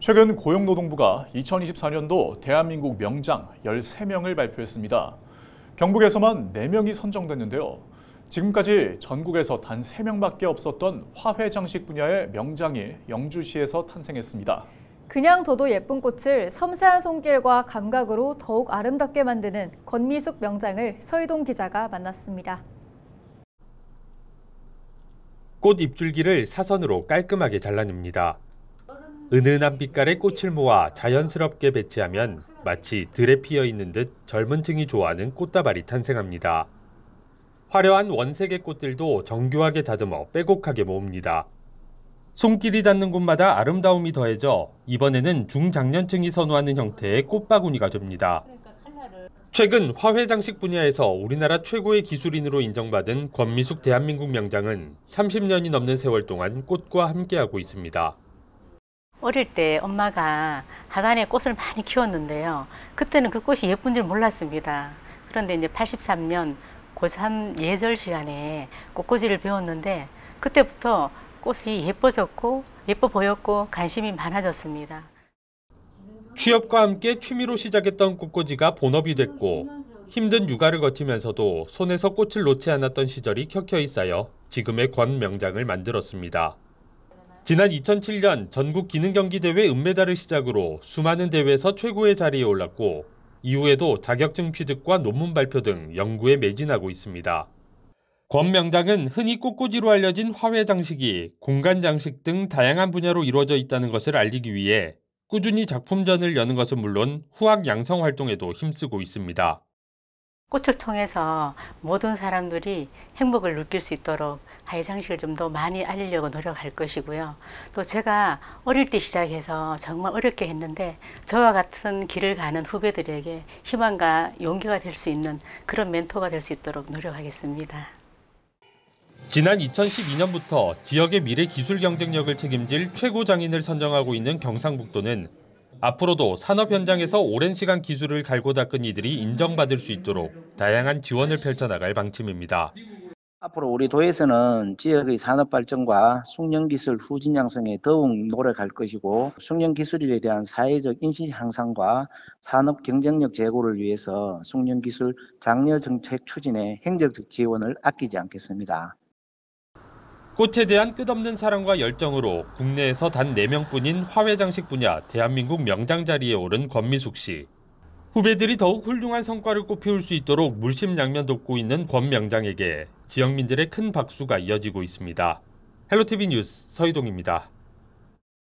최근 고용노동부가 2024년도 대한민국 명장 13명을 발표했습니다. 경북에서만 4명이 선정됐는데요. 지금까지 전국에서 단 3명밖에 없었던 화훼 장식 분야의 명장이 영주시에서 탄생했습니다. 그냥 둬도 예쁜 꽃을 섬세한 손길과 감각으로 더욱 아름답게 만드는 권미숙 명장을 서희동 기자가 만났습니다. 꽃 입줄기를 사선으로 깔끔하게 잘라냅니다. 은은한 빛깔의 꽃을 모아 자연스럽게 배치하면 마치 들에 피어 있는 듯 젊은 층이 좋아하는 꽃다발이 탄생합니다. 화려한 원색의 꽃들도 정교하게 다듬어 빼곡하게 모읍니다. 손길이 닿는 곳마다 아름다움이 더해져 이번에는 중장년층이 선호하는 형태의 꽃바구니가 됩니다. 최근 화훼 장식 분야에서 우리나라 최고의 기술인으로 인정받은 권미숙 대한민국 명장은 30년이 넘는 세월 동안 꽃과 함께하고 있습니다. 어릴 때 엄마가 하단에 꽃을 많이 키웠는데요. 그때는 그 꽃이 예쁜 줄 몰랐습니다. 그런데 이제 83년 고3 예절 시간에 꽃꽂이를 배웠는데 그때부터 꽃이 예뻐졌고 예뻐 보였고 관심이 많아졌습니다. 취업과 함께 취미로 시작했던 꽃꽂이가 본업이 됐고 힘든 육아를 거치면서도 손에서 꽃을 놓지 않았던 시절이 켜켜이 쌓여 지금의 권 명장을 만들었습니다. 지난 2007년 전국 기능경기대회 은메달을 시작으로 수많은 대회에서 최고의 자리에 올랐고 이후에도 자격증 취득과 논문 발표 등 연구에 매진하고 있습니다. 권명장은 흔히 꽃꽂이로 알려진 화훼 장식이 공간 장식 등 다양한 분야로 이루어져 있다는 것을 알리기 위해 꾸준히 작품전을 여는 것은 물론 후학 양성 활동에도 힘쓰고 있습니다. 꽃을 통해서 모든 사람들이 행복을 느낄 수 있도록 가해 상식을 좀 더 많이 알리려고 노력할 것이고요. 또 제가 어릴 때 시작해서 정말 어렵게 했는데 저와 같은 길을 가는 후배들에게 희망과 용기가 될 수 있는 그런 멘토가 될 수 있도록 노력하겠습니다. 지난 2012년부터 지역의 미래 기술 경쟁력을 책임질 최고 장인을 선정하고 있는 경상북도는 앞으로도 산업 현장에서 오랜 시간 기술을 갈고 닦은 이들이 인정받을 수 있도록 다양한 지원을 펼쳐나갈 방침입니다. 앞으로 우리 도에서는 지역의 산업 발전과 숙련 기술 후진 양성에 더욱 노력할 것이고 숙련 기술에 대한 사회적 인식 향상과 산업 경쟁력 제고를 위해서 숙련 기술 장려 정책 추진에 행정적 지원을 아끼지 않겠습니다. 꽃에 대한 끝없는 사랑과 열정으로 국내에서 단 4명뿐인 화훼장식 분야 대한민국 명장 자리에 오른 권미숙 씨. 후배들이 더욱 훌륭한 성과를 꽃피울 수 있도록 물심양면 돕고 있는 권 명장에게 지역민들의 큰 박수가 이어지고 있습니다. 헬로티비 뉴스 서희동입니다.